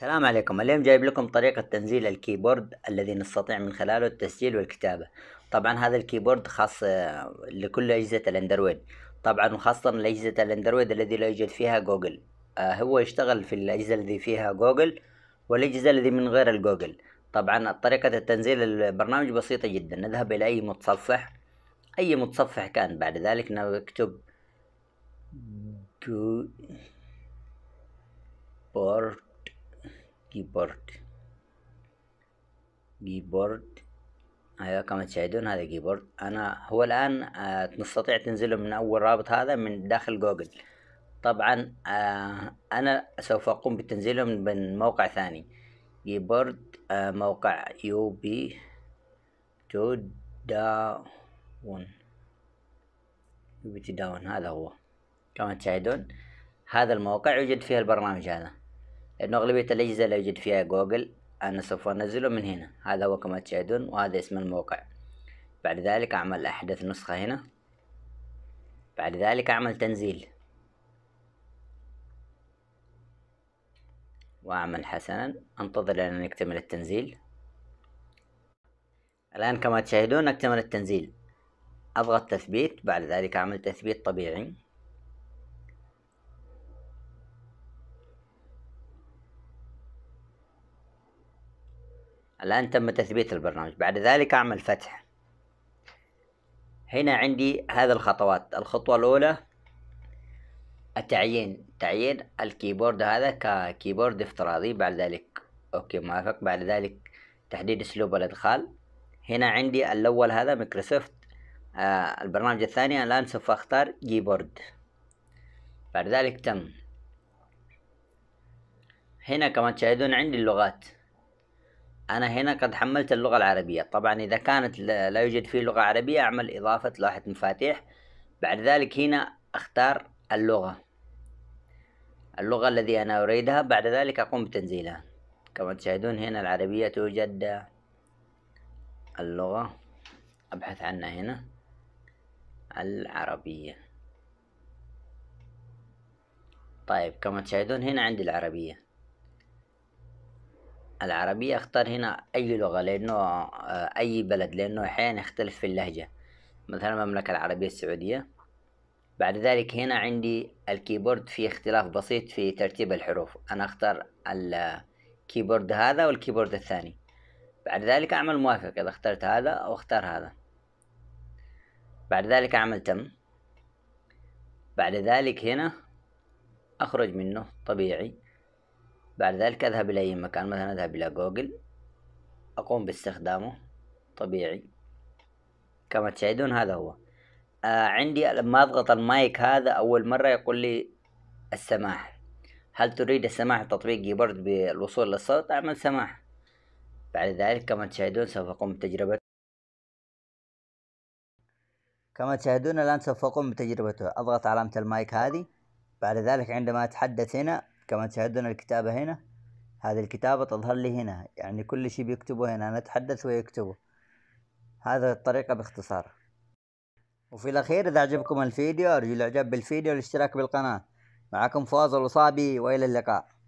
السلام عليكم اليوم جايب لكم طريقة تنزيل الكيبورد الذي نستطيع من خلاله التسجيل والكتابة طبعا هذا الكيبورد خاص آه، لكل أجهزة الاندرويد طبعا وخاصة لأجهزة الاندرويد الذي لا يوجد فيها جوجل آه هو يشتغل في الأجهزة الذي فيها جوجل والأجهزة الذي من غير الجوجل طبعا طريقة التنزيل البرنامج بسيطة جدا نذهب إلى أي متصفح أي متصفح كان بعد ذلك نكتب بورت جيبورد جيبورد ايوه كما تشاهدون هذا جيبورد انا هو الان آه تستطيع تنزله من اول رابط هذا من داخل جوجل طبعا آه انا سوف اقوم بتنزيله من موقع ثاني جيبورد آه موقع يو بي تو داون يو بي تو داون هذا هو كما تشاهدون هذا الموقع يوجد فيه البرنامج هذا لأن أغلبية الأجهزة لا يوجد فيها جوجل أنا سوف أنزله من هنا هذا هو كما تشاهدون وهذا اسم الموقع بعد ذلك أعمل أحدث نسخة هنا بعد ذلك أعمل تنزيل وأعمل حسنا أنتظر أن يكتمل التنزيل الآن كما تشاهدون اكتمل التنزيل أضغط تثبيت بعد ذلك أعمل تثبيت طبيعي الآن تم تثبيت البرنامج بعد ذلك أعمل فتح هنا عندي هذه الخطوات الخطوة الأولى التعيين تعيين الكيبورد هذا ككيبورد افتراضي بعد ذلك أوكي موافق بعد ذلك تحديد أسلوب الإدخال هنا عندي الأول هذا مايكروسوفت آه البرنامج الثاني الآن سوف أختار كيبورد بعد ذلك تم هنا كما تشاهدون عندي اللغات أنا هنا قد حملت اللغة العربية طبعا إذا كانت لا يوجد فيه لغة عربية أعمل إضافة لوحة مفاتيح بعد ذلك هنا أختار اللغة اللغة الذي أنا أريدها بعد ذلك أقوم بتنزيلها كما تشاهدون هنا العربية توجد اللغة أبحث عنها هنا العربية طيب كما تشاهدون هنا عندي العربية العربية اختار هنا أي لغة لأنه آه، أي بلد لأنه أحيانا يختلف في اللهجة مثلا المملكة العربية السعودية بعد ذلك هنا عندي الكيبورد في اختلاف بسيط في ترتيب الحروف أنا أختار الكيبورد هذا والكيبورد الثاني بعد ذلك أعمل موافق إذا اخترت هذا أو اختار هذا بعد ذلك أعمل تم بعد ذلك هنا أخرج منه طبيعي بعد ذلك أذهب إلى أي مكان مثلا أذهب إلى جوجل أقوم باستخدامه طبيعي كما تشاهدون هذا هو آه عندي لما أضغط المايك هذا أول مرة يقول لي السماح هل تريد السماح تطبيق جيبرد بالوصول للصوت أعمل سماح بعد ذلك كما تشاهدون سوف أقوم بتجربة كما تشاهدون الآن سوف أقوم بتجربته أضغط علامة المايك هذه بعد ذلك عندما أتحدث هنا كما تشاهدون الكتابة هنا هذه الكتابة تظهر لي هنا يعني كل شيء بيكتبه هنا أنا أتحدث ويكتبه هذا الطريقة باختصار وفي الأخير إذا عجبكم الفيديو أرجو الإعجاب بالفيديو والاشتراك بالقناة معكم فواز الوصابي وإلى اللقاء